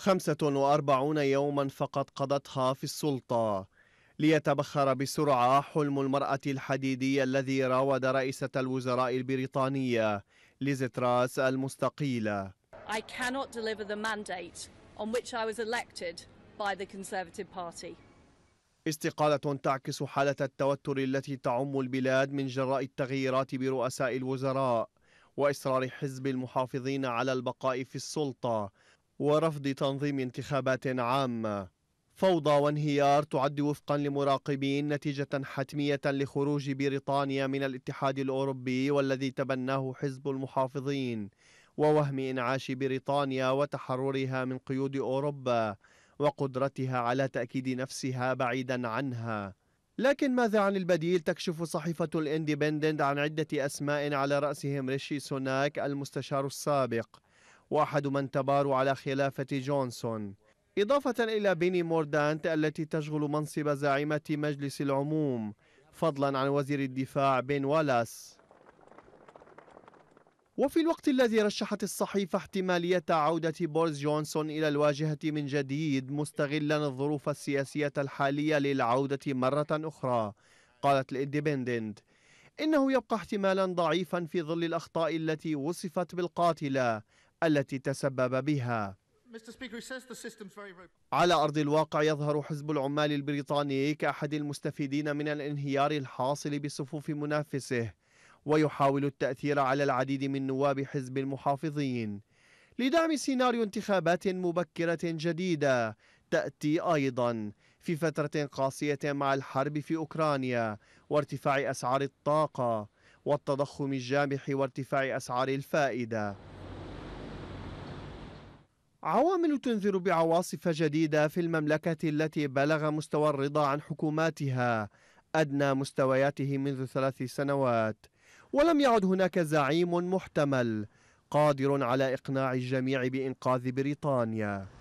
45 يوما فقط قضتها في السلطة ليتبخر بسرعة حلم المرأة الحديدية الذي راود رئيسة الوزراء البريطانية لزتراس المستقيلة I cannot deliver the mandate on which I was elected by the Conservative Party. استقالة تعكس حالة التوتر التي تعم البلاد من جراء التغييرات برؤساء الوزراء وإصرار حزب المحافظين على البقاء في السلطة ورفض تنظيم انتخابات عامة فوضى وانهيار تعد وفقا لمراقبين نتيجة حتمية لخروج بريطانيا من الاتحاد الأوروبي والذي تبناه حزب المحافظين ووهم إنعاش بريطانيا وتحررها من قيود أوروبا وقدرتها على تأكيد نفسها بعيدا عنها لكن ماذا عن البديل تكشف صحيفة الاندبندنت عن عدة أسماء على رأسهم ريشي سوناك المستشار السابق واحد من تباروا على خلافة جونسون إضافة إلى بيني موردانت التي تشغل منصب زعيمة مجلس العموم فضلا عن وزير الدفاع بين والاس وفي الوقت الذي رشحت الصحيفة احتمالية عودة بورز جونسون إلى الواجهة من جديد مستغلا الظروف السياسية الحالية للعودة مرة أخرى قالت الاندبندنت إنه يبقى احتمالا ضعيفا في ظل الأخطاء التي وصفت بالقاتلة التي تسبب بها على أرض الواقع يظهر حزب العمال البريطاني كأحد المستفيدين من الانهيار الحاصل بصفوف منافسه ويحاول التأثير على العديد من نواب حزب المحافظين لدعم سيناريو انتخابات مبكرة جديدة تأتي أيضا في فترة قاسية مع الحرب في أوكرانيا وارتفاع أسعار الطاقة والتضخم الجامح وارتفاع أسعار الفائدة عوامل تنذر بعواصف جديدة في المملكة التي بلغ مستوى الرضا عن حكوماتها أدنى مستوياته منذ ثلاث سنوات ولم يعد هناك زعيم محتمل قادر على إقناع الجميع بإنقاذ بريطانيا